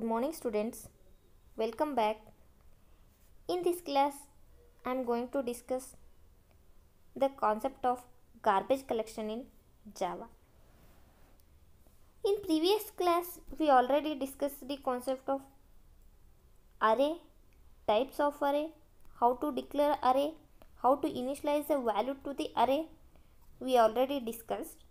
Good morning students. Welcome back. In this class, I am going to discuss the concept of garbage collection in Java. In previous class, we already discussed the concept of array, types of array, how to declare array, how to initialize a value to the array. We already discussed.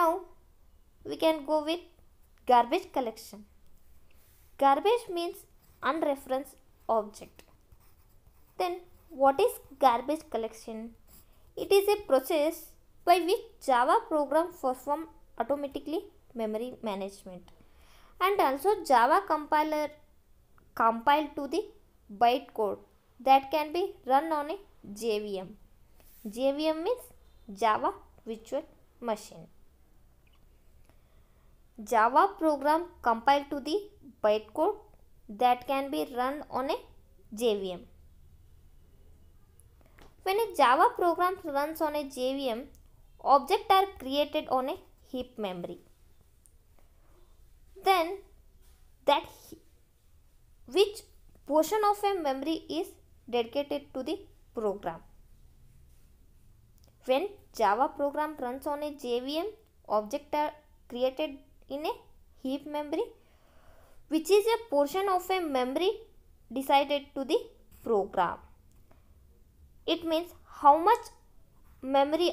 Now, we can go with garbage collection. Garbage means unreferenced object. Then what is garbage collection? It is a process by which Java program perform automatically memory management. And also Java compiler compile to the bytecode that can be run on a JVM. JVM means Java Virtual Machine. Java program compile to the bytecode that can be run on a JVM. When a Java program runs on a JVM, objects are created on a heap memory. Then that which portion of a memory is dedicated to the program. When Java program runs on a JVM, objects are created in a heap memory which is a portion of a memory decided to the program. It means how much memory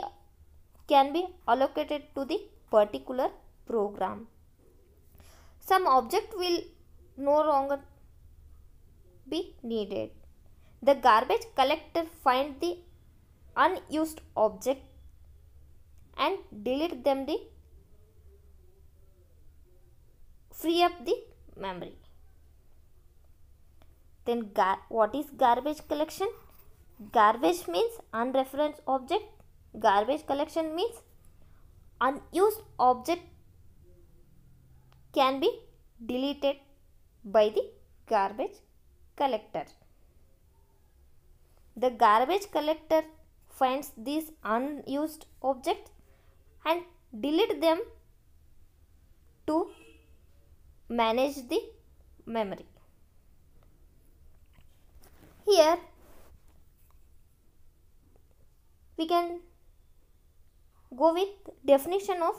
can be allocated to the particular program. Some object will no longer be needed. The garbage collector find the unused object and delete them the free up the memory. Then what is garbage collection? Garbage means unreferenced object. Garbage collection means unused object can be deleted by the garbage collector. The garbage collector finds these unused objects and delete them to manage the memory. Here we can go with definition of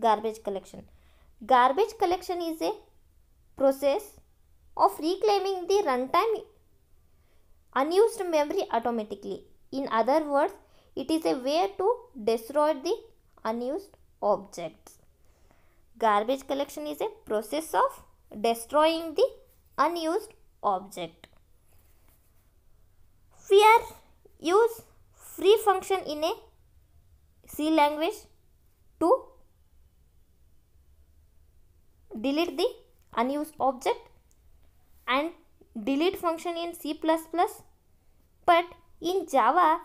garbage collection. Garbage collection is a process of reclaiming the runtime unused memory automatically. In other words, it is a way to destroy the unused objects. Garbage collection is a process of destroying the unused object. Where use free function in a C language to delete the unused object and delete function in C++ but in Java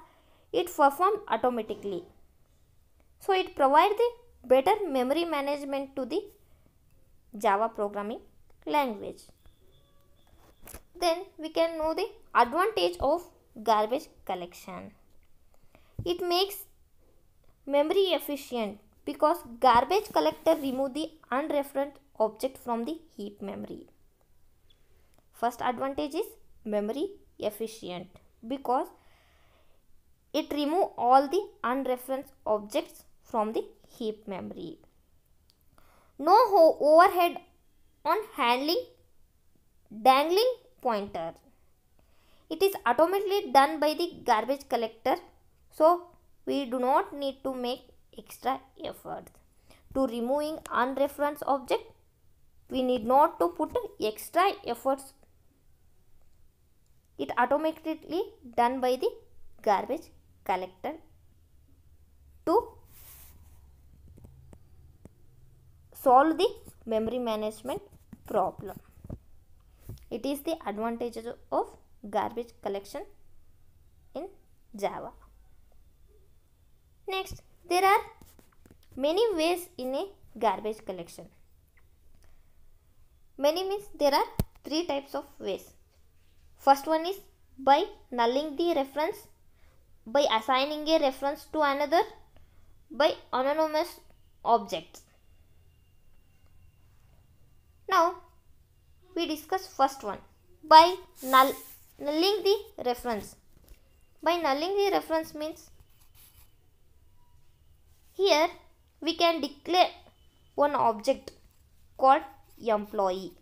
it perform automatically. So it provides the better memory management to the Java programming language. Then we can know the advantage of garbage collection. It makes memory efficient because garbage collector remove the unreferenced object from the heap memory. First advantage is memory efficient because it remove all the unreferenced objects from the heap memory. No overhead on handling dangling pointer. It is automatically done by the garbage collector. So we do not need to make extra effort. To removing unreferenced object, we need not to put extra efforts. It automatically done by the garbage collector to solve the memory management problem. It is the advantages of garbage collection in Java. Next, there are many ways in a garbage collection. Many means there are three types of ways. First one is by nulling the reference, by assigning a reference to another, by anonymous objects. Now we discuss first one by null, nulling the reference. By nulling the reference means here we can declare one object called employee.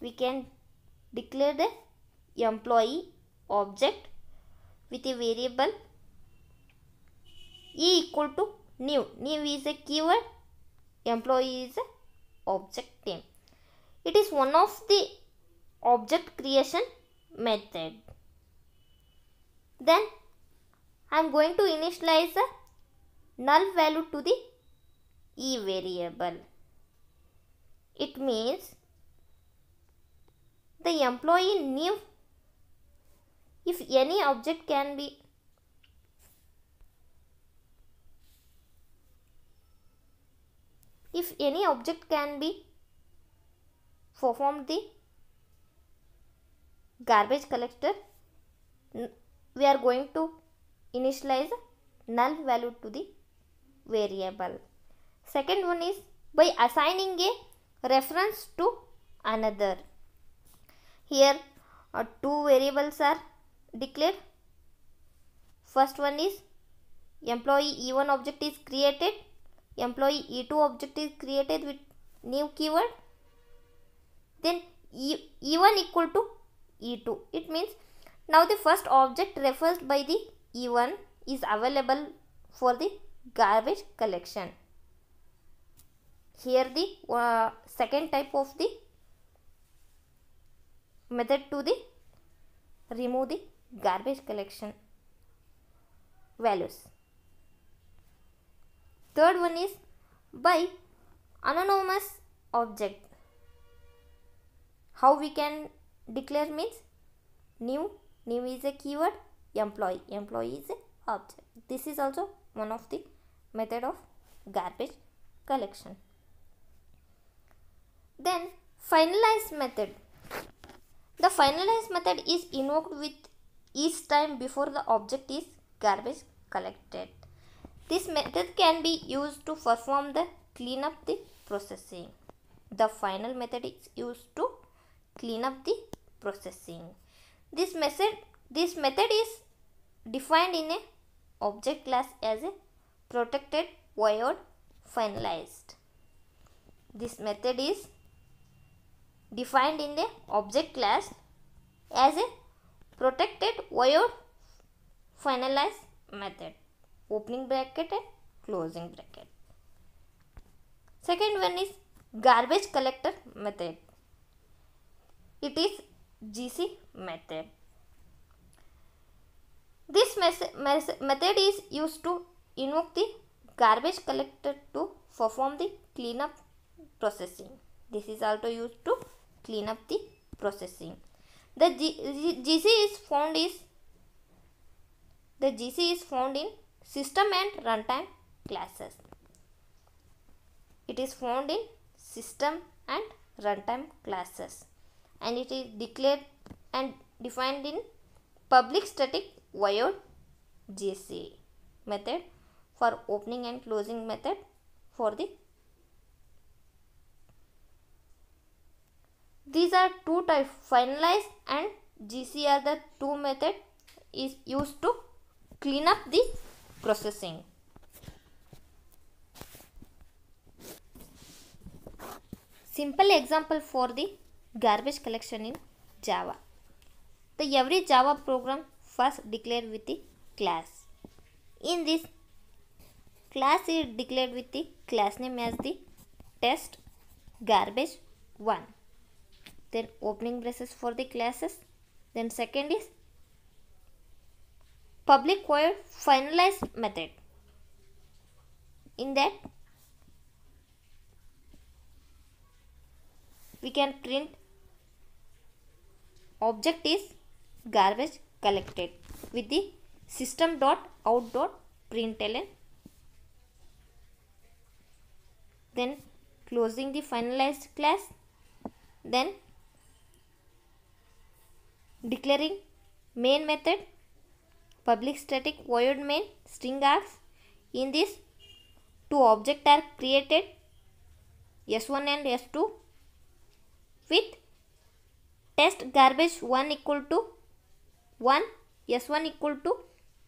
We can declare the employee object with a variable e equal to new. New is a keyword, employee is a object name. It is one of the object creation method. Then I am going to initialize a null value to the e variable. It means the employee new if any object can be if any object can be performed the garbage collector we are going to initialize null value to the variable second one is by assigning a reference to another here uh, two variables are declared first one is employee e1 object is created employee E2 object is created with new keyword then e, E1 equal to E2 it means now the first object referred by the E1 is available for the garbage collection here the uh, second type of the method to the remove the garbage collection values Third one is by anonymous object. How we can declare means new, new is a keyword, employee, employee is a object. This is also one of the method of garbage collection. Then finalize method. The finalize method is invoked with each time before the object is garbage collected. This method can be used to perform the clean up the processing. The final method is used to clean up the processing. This method, this method is defined in a object class as a protected void finalized. This method is defined in the object class as a protected void finalized method opening bracket and closing bracket. Second one is garbage collector method. It is GC method. This method is used to invoke the garbage collector to perform the cleanup processing. This is also used to clean up the processing. The G G GC is found is the GC is found in system and runtime classes. It is found in system and runtime classes and it is declared and defined in public static void GC method for opening and closing method for the these are two type finalize and GC are the two method is used to clean up the processing. Simple example for the garbage collection in Java. The every Java program first declared with the class. In this class is declared with the class name as the test garbage 1 then opening braces for the classes then second is public void finalized method. In that, we can print object is garbage collected with the system dot out dot println then closing the finalized class then declaring main method public static void main string args. In this, two objects are created S1 and S2 with test garbage 1 equal to 1 S1 equal to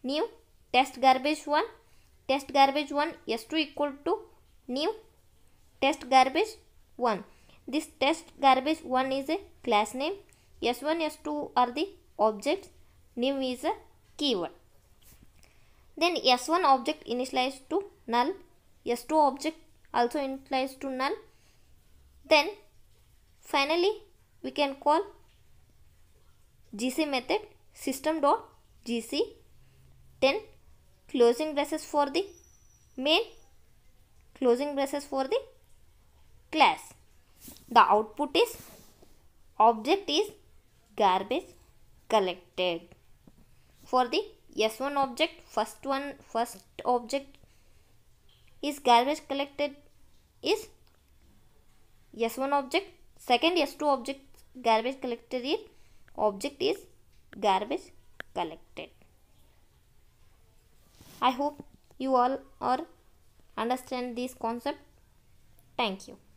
new test garbage 1 test garbage 1 S2 equal to new test garbage 1. This test garbage 1 is a class name S1 S2 are the objects new is a keyword. Then S1 object initialized to null, S2 object also initialized to null. Then finally we can call gc method system dot gc then closing braces for the main closing braces for the class the output is object is garbage collected for the S1 object. First one, first object is garbage collected is S1 object. Second S2 object garbage collected is object is garbage collected. I hope you all are understand this concept. Thank you.